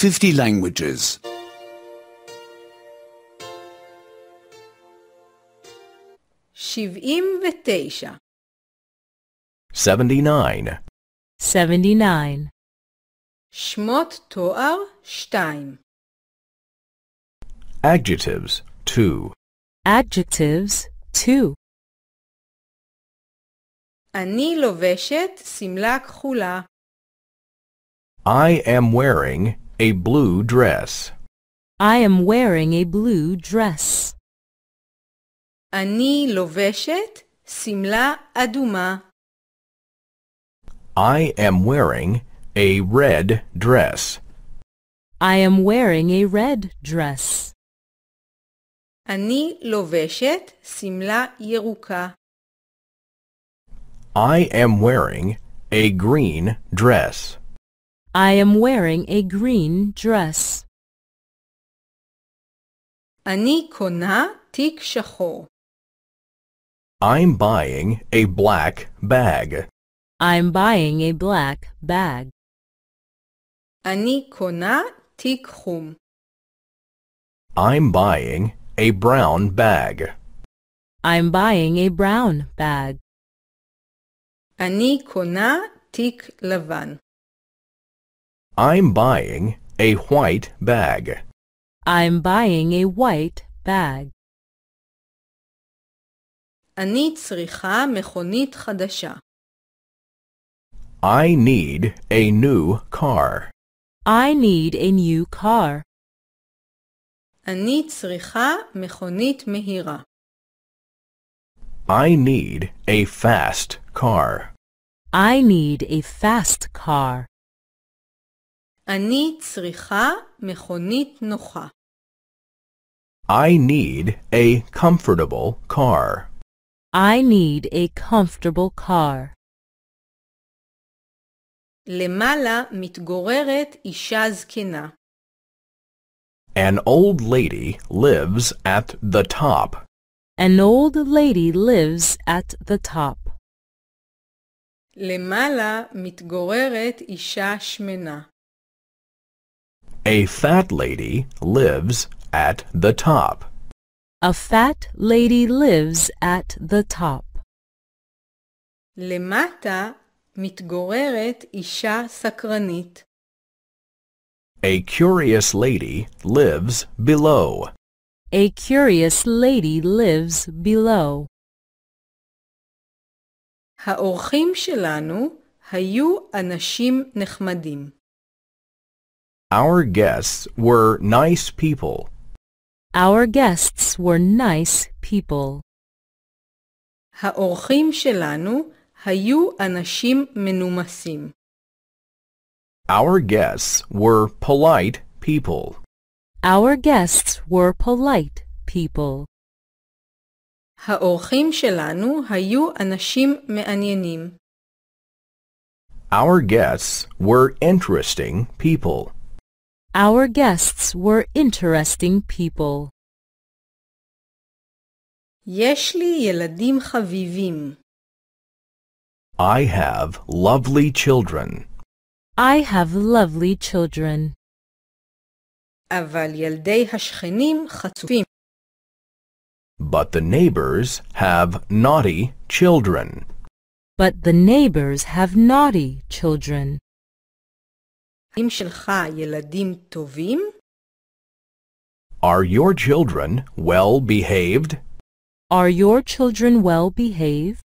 50 languages. 79 79 79 שמות 2 Adjectives 2 Adjectives 2 אני לובשת simla כחולה. I am wearing a blue dress. I am wearing a blue dress. אני לובשת שמלה אדומה. I am wearing a red dress. I am wearing a red dress. אני לובשת שמלה ירוקה. I am wearing a green dress. I am wearing a green dress. אני קונה תיק שחור. I'm buying a black bag. I'm buying a black bag. אני קונה תיק חום. I'm buying a brown bag. I'm buying a brown bag. אני קונה תיק לבן. I'm buying a white bag. I'm buying a white bag. אני צריכה מכונית חדשה. I need a new car. I need a new car. אני צריכה מכונית מהירה. I need a fast car. I need a fast car. אני צריכה מכונית נוחה. I need a comfortable car. I need a comfortable car. למעלה מתגוררת אישה זקנה. An old lady lives at the top. An old lady lives at the top. למעלה מתגוררת אישה שמנה. A fat lady lives at the top. A fat lady lives at the top. למטה מתגוררת isha סקרנית. A curious lady lives below. A curious lady lives below. האורחים שלנו היו אנשים נחמדים. Our guests were nice people. Our guests were nice people. האורחים שלנו היו אנשים מנומסים. Our guests were polite people. Our guests were polite people. האורחים שלנו היו אנשים מעניינים. Our guests were interesting people. Our guests were interesting people. Yeshli לי ילדים I have lovely children. I have lovely children. Aval ילדי השכנים חצופים. But the neighbors have naughty children. But the neighbors have naughty children. האם שלך ילדים טובים? Are your children well behaved? Are your children well behaved?